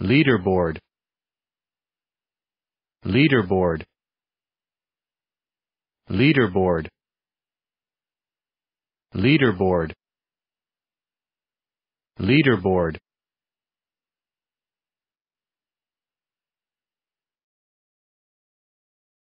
leaderboard leaderboard leaderboard leaderboard leaderboard